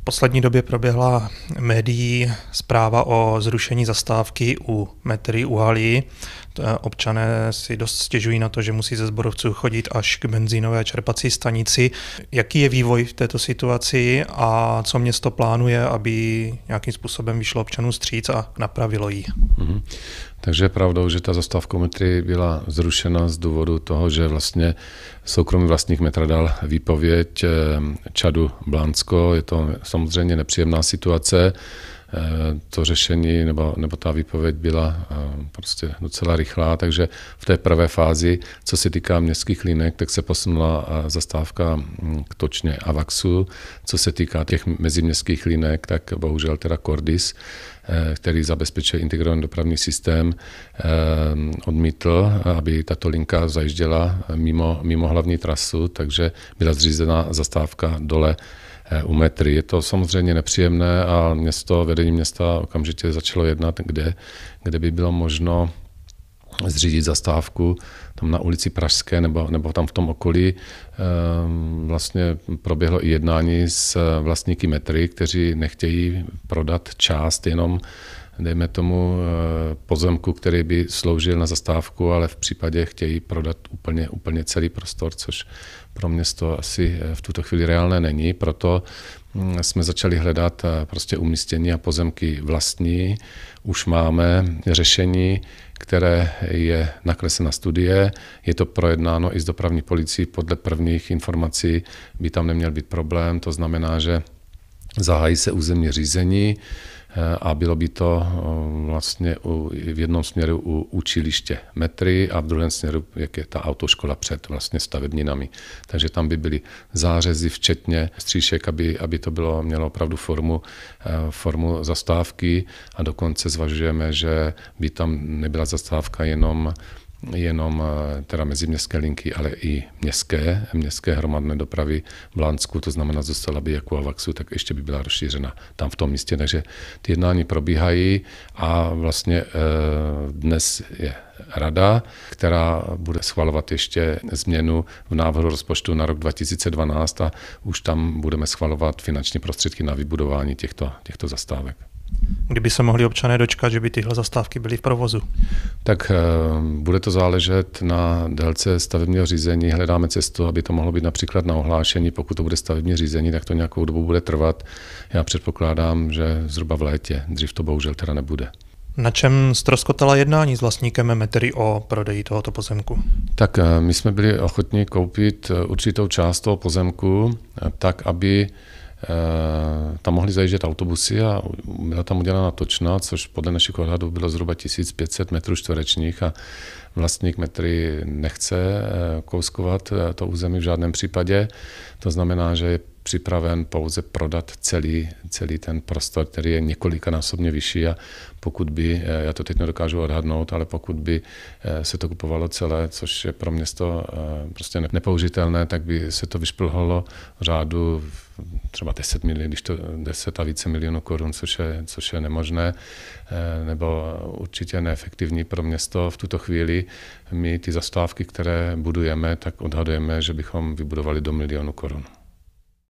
V poslední době proběhla médií zpráva o zrušení zastávky u metry u Halí. Eh, občané si dost stěžují na to, že musí ze zborovců chodit až k benzínové čerpací stanici. Jaký je vývoj v této situaci a co město plánuje, aby nějakým způsobem vyšlo občanům stříc a napravilo ji? Mm-hmm. Takže je pravdou, že ta zastavkometrie byla zrušena z důvodu toho, že vlastně soukromý vlastník metra dal výpověď eh, Čadu Blánsko. Je to samozřejmě nepříjemná situace, Eh, to řešení nebo, nebo ta výpověď byla eh, prostě docela rychlá, takže v té prvé fázi, co se týká městských linek, tak se posunula eh, zastávka hm, k Točně a Vaxu. Co se týká těch meziměstských linek, tak bohužel teda Cordis, který zabezpečuje integrovaný dopravní systém, odmítl, aby tato linka zajížděla mimo, mimo hlavní trasu, takže byla zřízena zastávka dole Eh, u metry. Je to samozřejmě nepříjemné a město, vedení města okamžitě začalo jednat, kde, kde by bylo možno zřídit zastávku tam na ulici Pražské nebo, nebo tam v tom okolí. Eh, vlastně proběhlo i jednání s eh, vlastníky metry, kteří nechtějí prodat část jenom dejme tomu, eh, pozemku, který by sloužil na zastávku, ale v případě chtějí prodat úplně, úplně celý prostor, což pro město asi eh, v tuto chvíli reálné není. Proto hm, jsme začali hledat eh, prostě umístění a pozemky vlastní. Už máme řešení, které je nakreslena studie. Je to projednáno i s dopravní policií. Podle prvních informací by tam neměl být problém. To znamená, že zahájí se územní řízení Eh, a bylo by to eh, vlastně u, v jednom směru u učiliště metry a v druhém směru, jak je ta autoškola před vlastně stavebninami. Takže tam by byly zářezy včetně stříšek, aby, aby to bylo, mělo opravdu formu, eh, formu zastávky a dokonce zvažujeme, že by tam nebyla zastávka jenom jenom eh, teda meziměstské linky, ale i městské, městské hromadné dopravy v Lánsku, to znamená zůstala by jako Avaxu, tak ještě by byla rozšířena tam v tom místě. Takže ty jednání probíhají a vlastně eh, dnes je rada, která bude schvalovat ještě změnu v návrhu rozpočtu na rok 2012 a už tam budeme schvalovat finanční prostředky na vybudování těchto, těchto zastávek. Kdyby se mohli občané dočkat, že by tyhle zastávky byly v provozu? Tak eh, bude to záležet na délce stavebního řízení. Hledáme cestu, aby to mohlo být například na ohlášení. Pokud to bude stavební řízení, tak to nějakou dobu bude trvat. Já předpokládám, že zhruba v létě. Dřív to bohužel teda nebude. Na čem ztroskotala jednání s vlastníkem Metery o prodeji tohoto pozemku? Tak eh, my jsme byli ochotni koupit eh, určitou část toho pozemku, eh, tak aby tam mohli zajíždět autobusy a byla tam udělána točna, což podle našich odhadů bylo zhruba 1500 metrů čtverečních a vlastník metry nechce kouskovat to území v žádném případě. To znamená, že připraven pouze prodat celý, celý ten prostor, který je několikanásobně vyšší a pokud by, eh, já to teď nedokážu odhadnout, ale pokud by eh, se to kupovalo celé, což je pro město eh, prostě nepoužitelné, tak by se to vyšplhalo řádu třeba 10, milionů, když to 10 a více milionů korun, což je, což je nemožné, nebo určitě neefektivní pro město. V tuto chvíli my ty zastávky, které budujeme, tak odhadujeme, že bychom vybudovali do milionu korun.